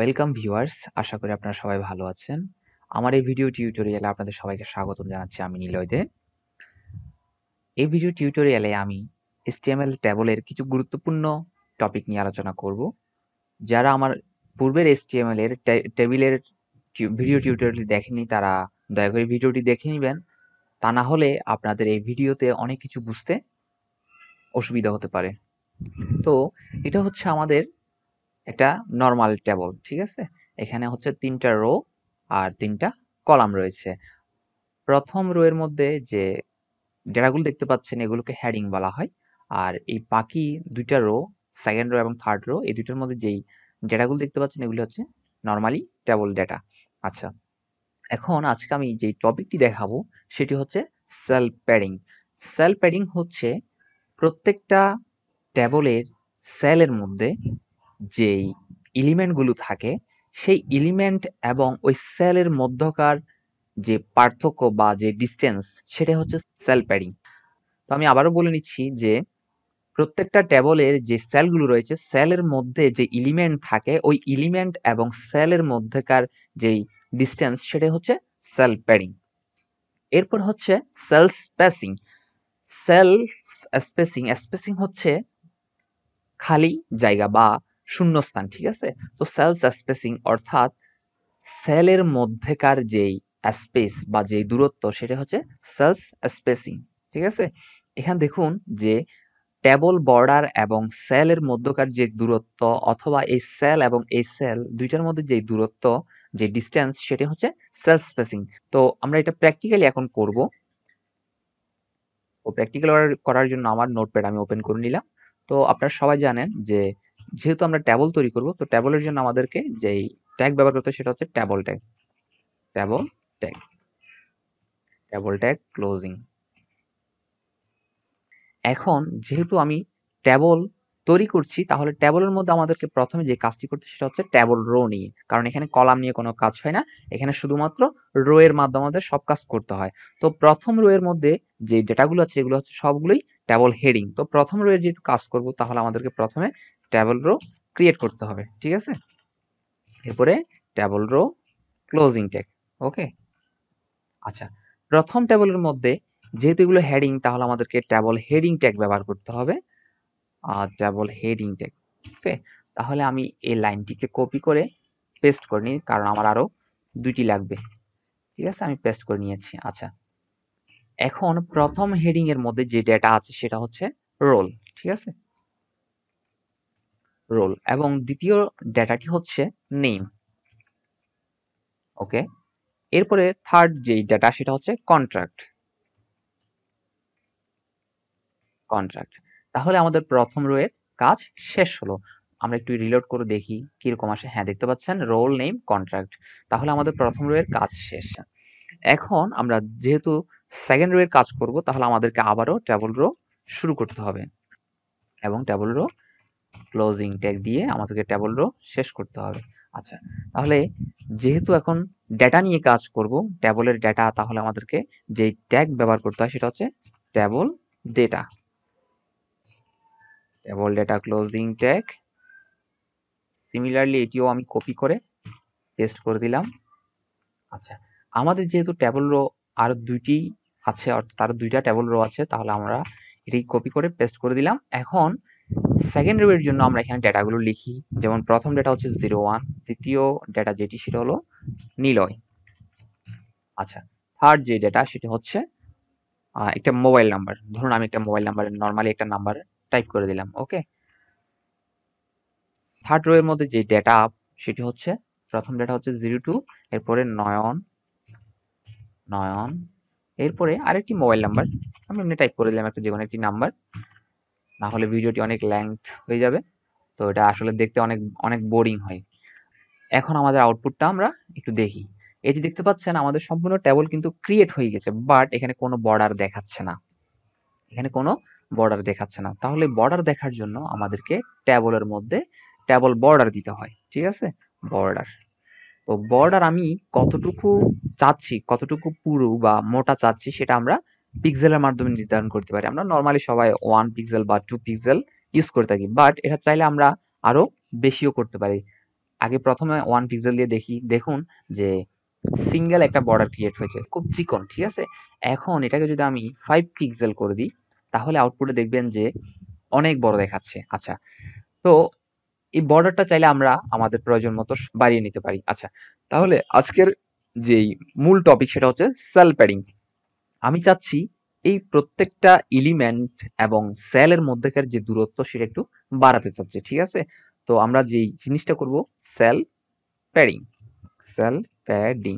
welcome viewers আশা করি আপনারা সবাই ভালো আছেন আমার এই ভিডিও টিউটোরিয়ালে আপনাদের সবাইকে স্বাগতম জানাচ্ছি আমি নিলয় দে এই ভিডিও টিউটোরিয়ালে আমি এসটিএমএল ট্যাবলের কিছু গুরুত্বপূর্ণ টপিক নিয়ে আলোচনা করব যারা আমার পূর্বের এসটিএমএল এর টেবিলের ভিডিও টিউটোরিয়ালটি দেখেনি তারা দয়া করে ভিডিওটি দেখে নেবেন তা না হলে আপনাদের এই ভিডিওতে অনেক কিছু বুঝতে অসুবিধা হতে পারে তো এটা হচ্ছে আমাদের একটা নর্মাল টেবল ঠিক আছে এখানে হচ্ছে তিনটা রো আর তিনটা কলাম রয়েছে প্রথম রো এর মধ্যে যে ডেটাগুলো দেখতে পাচ্ছেন এগুলোকে হেডিং বলা হয় আর এই বাকি দুইটা রো সেকেন্ড রো এবং থার্ড রো এই দুইটার মধ্যে যেই ডেটাগুলো দেখতে পাচ্ছেন এগুলি হচ্ছে নর্মালি টেবল ডেটা আচ্ছা এখন আজকে আমি যে টপিকটি দেখাবো সেটি হচ্ছে সেল প্যাডিং সেল প্যাডিং হচ্ছে প্রত্যেকটা টেবলের সেলের মধ্যে যেই এলিমেন্টগুলো থাকে সেই এলিমেন্ট এবং ওই সেলের মধ্যকার যে পার্থক্য বা যে ডিস্টেন্স সেটা হচ্ছে সেল প্যাডিং তো আমি আবারও বলে নিচ্ছি যে প্রত্যেকটা টেবলের যে সেলগুলো রয়েছে সেলের মধ্যে যে এলিমেন্ট থাকে ওই এলিমেন্ট এবং সেলের মধ্যেকার যেই ডিস্টেন্স সেটা হচ্ছে সেল প্যাডিং এরপর হচ্ছে cell spacing cell spacing spacing হচ্ছে খালি জায়গা বা শূন্যস্থান ঠিক আছে তো সেল স্পেসিং অর্থাৎ সেলের মধ্যেকার যেই স্পেস বা যেই দূরত্ব সেটা হচ্ছে সেলস স্পেসিং ঠিক আছে এখানে দেখুন যে টেবল বর্ডার এবং সেলের মধ্যকার যে দূরত্ব অথবা এই সেল এবং এই সেল দুইটার মধ্যে যে দূরত্ব যে ডিস্টেন্স সেটা হচ্ছে সেলস স্পেসিং তো আমরা এটা প্র্যাকটিক্যালি এখন করব তো প্র্যাকটিক্যাল করার জন্য আমার নোটপ্যাড আমি ওপেন করে নিলাম তো আপনারা সবাই জানেন যে যেহেতু আমরা ট্যাবল তৈরি করব তো ট্যাবলের জন্য আমাদেরকে যেই ট্যাগ ব্যবহার করতে সেটা হচ্ছে table tag table tag table tag closing এখন যেহেতু আমি ট্যাবল তৈরি করছি তাহলে ট্যাবলের মধ্যে আমাদেরকে প্রথমে যে কাজটি করতে সেটা হচ্ছে ট্যাবল রো নিয়ে কারণ এখানে কলাম নিয়ে কোনো কাজ হয় না এখানে শুধুমাত্র রো এর মাধ্যমে আমাদের সব কাজ করতে হয় তো প্রথম রো এর মধ্যে যে ডেটাগুলো আছে এগুলো হচ্ছে সবগুলোই ট্যাবল হেডিং তো প্রথম রো এর যেহেতু কাজ করব তাহলে আমাদেরকে প্রথমে ট্যাবল রো ক্রিয়েট করতে হবে ঠিক আছে এরপরে table row closing tag okay আচ্ছা প্রথম ট্যাবলের মধ্যে যেহেতু এগুলো হেডিং তাহলে আমাদেরকে ট্যাবল হেডিং ট্যাগ ব্যবহার করতে হবে আর ট্যাবল হেডিং ট্যাগ ওকে তাহলে আমি এই লাইনটিকে কপি করে পেস্ট করে নিই কারণ আমার আরও দুইটি লাগবে ঠিক আছে আমি পেস্ট করে নিয়েছি আচ্ছা এখন প্রথম হেডিংয়ের মধ্যে যে ডেটা আছে সেটা হচ্ছে রোল ঠিক আছে রোল এবং দ্বিতীয় ডেটাটি হচ্ছে নেম ওকে এরপরে থার্ড যে ডেটা সেটা হচ্ছে কন্ট্রাক্ট কন্ট্রাক্ট তাহলে আমাদের প্রথম রোয়ের কাজ শেষ হলো আমরা একটু রিলোড করে দেখি কিরকম আসে হ্যাঁ দেখতে পাচ্ছেন রোল নেম কন্ট্রাক্ট তাহলে আমাদের প্রথম রোয়ের কাজ শেষ এখন আমরা যেহেতু সেকেন্ড রোয়ের কাজ করব তাহলে আমাদেরকে আবারও ট্যাবল রো শুরু করতে হবে এবং ট্যাবল রো ক্লোজিং ট্যাগ দিয়ে আমাদেরকে ট্যাবল রো শেষ করতে হবে আচ্ছা তাহলে যেহেতু এখন ডেটা নিয়ে কাজ করব ট্যাবলের ডেটা তাহলে আমাদেরকে যে ট্যাগ ব্যবহার করতে হয় সেটা হচ্ছে table data table data closing tag similarly এটিও আমি কপি করে পেস্ট করে দিলাম আচ্ছা আমাদের যেহেতু ট্যাবল রো আর দুইটি আছে তার দুইটা ট্যাবল রো আছে তাহলে আমরা এটি কপি করে পেস্ট করে দিলাম এখন সেকেন্ড রোয়ের জন্য আমরা এখানে ডেটাগুলো লিখি যেমন প্রথম ডেটা হচ্ছে জিরো ওয়ান দ্বিতীয় ডেটা যেটি সেটা হলো নিলয় আচ্ছা থার্ড যে ডেটা সেটা হচ্ছে একটা মোবাইল নাম্বার ধরুন আমি একটা মোবাইল নাম্বার নর্মালি একটা নাম্বার টাইপ করে দিলাম ওকে থার্ড রোয়ের মধ্যে যে ডেটা সেটি হচ্ছে প্রথম ডেটা হচ্ছে জিরো টু এরপরে নয়ন নয়ন এরপরে আরেকটি মোবাইল নাম্বার আমি এমনি টাইপ করে দিলাম একটা যে কোনো একটি নাম্বার না হলে ভিডিওটি অনেক লেংথ হয়ে যাবে তো এটা আসলে দেখতে অনেক অনেক বোরিং হয় এখন আমাদের আউটপুটটা আমরা একটু দেখি এই যে দেখতে পাচ্ছেন আমাদের সম্পূর্ণ টেবল কিন্তু ক্রিয়েট হয়ে গেছে বাট এখানে কোনো বর্ডার দেখাচ্ছে না এখানে কোনো বর্ডার দেখাচ্ছে না তাহলে বর্ডার দেখার জন্য আমাদেরকে ট্যাবলের মধ্যে ট্যাবল বর্ডার দিতে হয় ঠিক আছে বর্ডার তো বর্ডার আমি কতটুকু চাচ্ছি কতটুকু পুরু বা মোটা চাচ্ছি সেটা আমরা পিক্সেলের মাধ্যমে নির্ধারণ করতে পারি আমরা নর্মালি সবাই ওয়ান পিক্সেল বা টু পিক্সেল ইউজ করে থাকি বাট এটা চাইলে আমরা আরও বেশিও করতে পারি আগে প্রথমে ওয়ান পিক্সেল দিয়ে দেখি দেখুন যে সিঙ্গেল একটা বর্ডার ক্রিয়েট হয়েছে খুব চিকন ঠিক আছে এখন এটাকে যদি আমি ফাইভ পিক্সেল করে দিই তাহলে আউটপুটে দেখবেন যে অনেক বড় দেখাচ্ছে আচ্ছা তো এই বর্ডারটা চাইলে আমরা আমাদের প্রয়োজন মতো বাড়িয়ে নিতে পারি আচ্ছা তাহলে আজকের যেই মূল টপিক সেটা হচ্ছে সেল প্যাডিং আমি চাচ্ছি এই প্রত্যেকটা এলিমেন্ট এবং সেলের মধ্যেকার যে দূরত্ব সেটা একটু বাড়াতে চাচ্ছি ঠিক আছে তো আমরা যেই জিনিসটা করব cell padding cell padding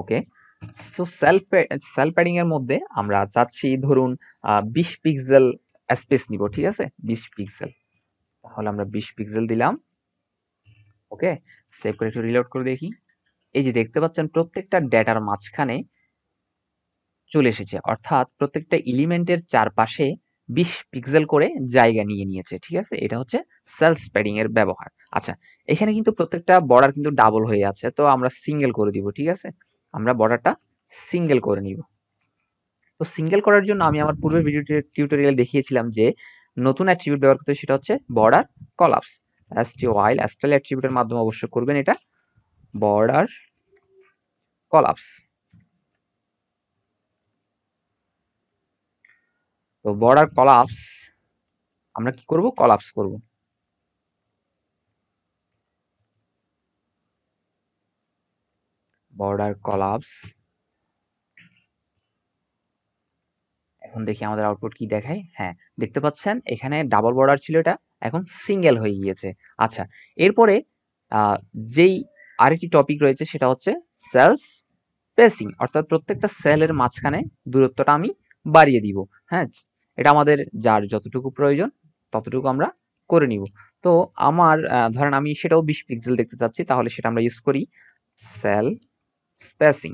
okay so cell cell padding এর মধ্যে আমরা চাচ্ছি ধরুন বিশ পিক্সেল স্পেস নিব ঠিক আছে বিশ পিক্সেল তাহলে আমরা বিশ পিক্সেল দিলাম ওকে সেভ করে একটু রিলোড করে দেখি এই যে দেখতে পাচ্ছেন প্রত্যেকটা ডেটার মাঝখানে চলে এসেছে অর্থাৎ প্রত্যেকটা এলিমেন্টের চারপাশে বিশ পিক্সেল করে জায়গা নিয়ে নিয়েছে ঠিক আছে এটা হচ্ছে সেলস প্যাডিং এর ব্যবহার আচ্ছা এখানে কিন্তু প্রত্যেকটা বর্ডার কিন্তু ডাবল হয়ে আছে তো আমরা সিঙ্গেল করে দিব ঠিক আছে আমরা বর্ডারটা সিঙ্গেল করে নিব তো সিঙ্গেল করার জন্য আমি আমার পূর্বের ভিডিও টিউটোরিয়াল দেখিয়েছিলাম যে নতুন অ্যাট্রিবিউট ব্যবহার করতে সেটা হচ্ছে বর্ডার কলাপস এসটি ওয়াইল অ্যাস্টাল অ্যাট্রিবিউটের মাধ্যমে অবশ্য করবেন এটা বর্ডার কলাপস তো বর্ডার কলাপস আমরা কি করব কলাপস করব বর্ডার কলাপস এখন দেখি আমাদের আউটপুট কি দেখায় হ্যাঁ দেখতে পাচ্ছেন এখানে ডাবল বর্ডার ছিল এটা এখন সিঙ্গেল হয়ে গিয়েছে আচ্ছা এরপরে যেই আরেকটি টপিক রয়েছে সেটা হচ্ছে সেলস স্পেসিং অর্থাৎ প্রত্যেকটা সেলের মাঝখানে দূরত্বটা আমি বাড়িয়ে দিব হ্যাঁ এটা আমাদের যার যতটুকু প্রয়োজন ততটুকু আমরা করে নিব তো আমার ধরেন আমি সেটাও বিশ পিক্সেল দেখতে চাচ্ছি তাহলে সেটা আমরা ইউজ করি সেল স্প্যাসিং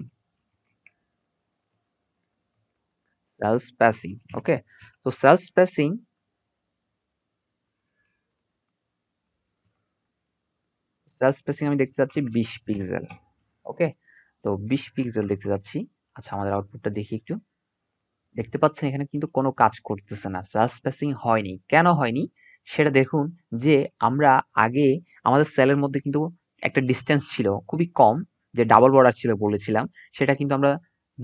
সেল স্প্যাসিং ওকে তো সেল স্প্যাসিং সেল স্প্যাসিং আমি দেখতে চাচ্ছি বিশ পিক্সেল ওকে তো বিশ পিক্সেল দেখতে চাচ্ছি আচ্ছা আমাদের আউটপুটটা দেখি একটু দেখতে পাচ্ছেন এখানে কিন্তু কোনো কাজ করতেছে না সেলস স্পেসিং হয়নি কেন হয়নি সেটা দেখুন যে আমরা আগে আমাদের সেলের মধ্যে কিন্তু একটা ডিস্টেন্স ছিল খুবই কম যে ডাবল বর্ডার ছিল বলেছিলাম সেটা কিন্তু আমরা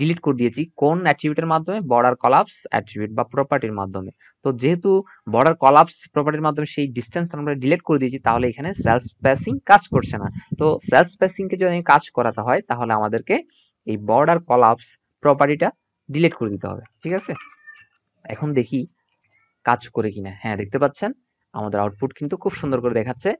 ডিলিট করে দিয়েছি কোন অ্যাট্রিবিউটের মাধ্যমে বর্ডার কলাপস অ্যাট্রিবিউট বা প্রপার্টির মাধ্যমে তো যেহেতু বর্ডার কলাপস প্রপার্টির মাধ্যমে সেই ডিস্টেন্স আমরা ডিলিট করে দিয়েছি তাহলে এখানে সেলস প্যাসিং কাজ করছে না তো সেলস স্পেসিংকে যদি কাজ করাতে হয় তাহলে আমাদেরকে এই বর্ডার কলাপস প্রপার্টিটা ডিলিট করে দিতে হবে ঠিক আছে এখন দেখি কাজ করে কিনা হ্যাঁ দেখতে পাচ্ছেন আমাদের আউটপুট কিন্তু খুব সুন্দর করে দেখাচ্ছে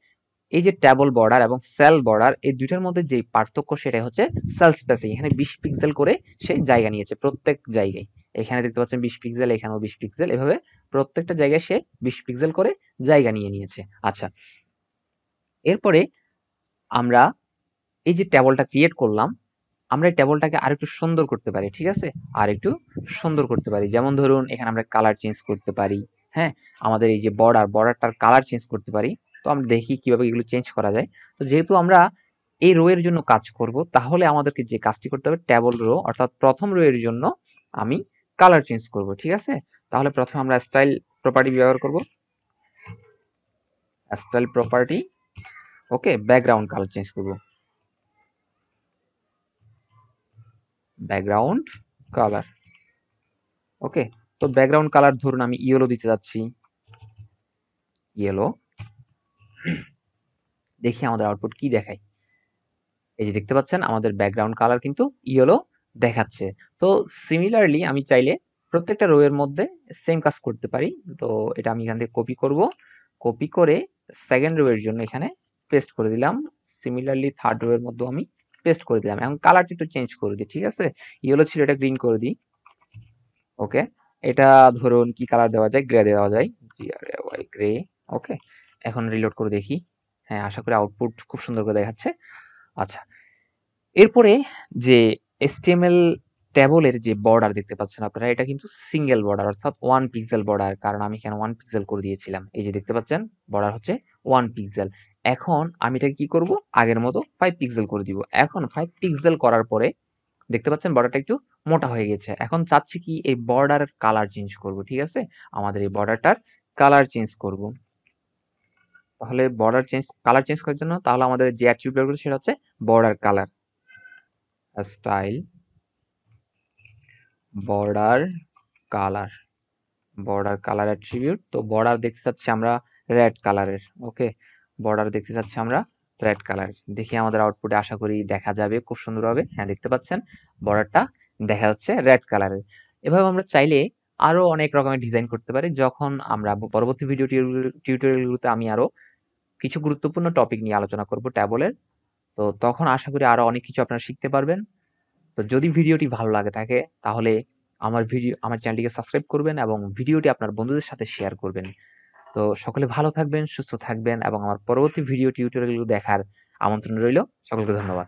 এই যে ট্যাবল বর্ডার এবং সেল বর্ডার এই দুইটার মধ্যে যে পার্থক্য সেটা হচ্ছে সেল স্পেসিং এখানে বিশ পিক্সেল করে সে জায়গা নিয়েছে প্রত্যেক জায়গায় এখানে দেখতে পাচ্ছেন বিশ পিক্সেল এখানেও বিশ পিক্সেল এভাবে প্রত্যেকটা জায়গায় সে বিশ পিক্সেল করে জায়গা নিয়ে নিয়েছে আচ্ছা এরপরে আমরা এই যে ট্যাবলটা ক্রিয়েট করলাম আমরা এই টেবলটাকে আরেকটু সুন্দর করতে পারি ঠিক আছে আর একটু সুন্দর করতে পারি যেমন ধরুন এখানে আমরা কালার চেঞ্জ করতে পারি হ্যাঁ আমাদের এই যে বর্ডার বর্ডারটার কালার চেঞ্জ করতে পারি তো আমরা দেখি কিভাবে এগুলো চেঞ্জ করা যায় তো যেহেতু আমরা এই রো এর জন্য কাজ করব তাহলে আমাদেরকে যে কাজটি করতে হবে টেবল রো অর্থাৎ প্রথম রো এর জন্য আমি কালার চেঞ্জ করব ঠিক আছে তাহলে প্রথমে আমরা স্টাইল প্রপার্টি ব্যবহার করব style property okay background colour change করব ব্যাকগ্রাউন্ড কালার ওকে তো ব্যাকগ্রাউন্ড কালার ধরুন আমি ইয়েলো দিতে যাচ্ছি ইয়েলো দেখি আমাদের আউটপুট কি দেখায় এই যে দেখতে পাচ্ছেন আমাদের ব্যাকগ্রাউন্ড কালার কিন্তু ইয়েলো দেখাচ্ছে তো সিমিলারলি আমি চাইলে প্রত্যেকটা রোয়ের মধ্যে সেম কাজ করতে পারি তো এটা আমি এখান থেকে কপি করব কপি করে সেকেন্ড রোয়ের জন্য এখানে পেস্ট করে দিলাম সিমিলারলি থার্ড রোয়ের মধ্যেও আমি পেস্ট করে দিলাম এখন কালারটি একটু চেঞ্জ করে দিই ঠিক আছে ইয়েলো ছিল এটা গ্রিন করে দিই ওকে এটা ধরুন কি কালার দেওয়া যায় গ্রে দেওয়া যায় জি আর ওয়াই গ্রে ওকে এখন রিলোড করে দেখি হ্যাঁ আশা করি আউটপুট খুব সুন্দর করে দেখাচ্ছে আচ্ছা এরপরে যে এসটিএমএল ট্যাবলের যে বর্ডার দেখতে পাচ্ছেন আপনারা এটা কিন্তু সিঙ্গেল বর্ডার অর্থাৎ ওয়ান পিক্সেল বর্ডার কারণ আমি এখানে ওয়ান পিক্সেল করে দিয়েছিলাম এই যে দেখতে পাচ্ছেন বর্ডার হচ্ছে ওয়ান পিক্সেল এখন আমি এটাকে কী করবো আগের মতো ফাইভ পিক্সেল করে দিব এখন ফাইভ পিক্সেল করার পরে দেখতে পাচ্ছেন বর্ডারটা একটু মোটা হয়ে গেছে এখন চাচ্ছি কি এই বর্ডার কালার চেঞ্জ করব ঠিক আছে আমাদের এই বর্ডারটার কালার চেঞ্জ করব তাহলে বর্ডার চেঞ্জ কালার চেঞ্জ করার জন্য তাহলে আমাদের যে অ্যাট্রিবিউট সেটা হচ্ছে border colour style border colour border colour attribute তো বর্ডার দেখতে চাচ্ছি আমরা রেড কালারের ওকে বর্ডার দেখতে চাচ্ছি আমরা রেড কালার দেখি আমাদের আউটপুটে আশা করি দেখা যাবে খুব সুন্দরভাবে হ্যাঁ দেখতে পাচ্ছেন বর্ডারটা দেখা যাচ্ছে রেড কালারের এভাবে আমরা চাইলে আরও অনেক রকমের ডিজাইন করতে পারি যখন আমরা পরবর্তী ভিডিও টিউটোরিয়ালগুলোতে আমি আরও কিছু গুরুত্বপূর্ণ টপিক নিয়ে আলোচনা করব ট্যাবলের তো তখন আশা করি আরও অনেক কিছু আপনারা শিখতে পারবেন তো যদি ভিডিওটি ভালো লাগে থাকে তাহলে আমার ভিডিও আমার চ্যানেলটিকে সাবস্ক্রাইব করবেন এবং ভিডিওটি আপনার বন্ধুদের সাথে শেয়ার করবেন তো সকলে ভালো থাকবেন সুস্থ থাকবেন এবং আমার পরবর্তী ভিডিও টিউটোরিয়ালগুলো দেখার আমন্ত্রণ রইল সকলকে ধন্যবাদ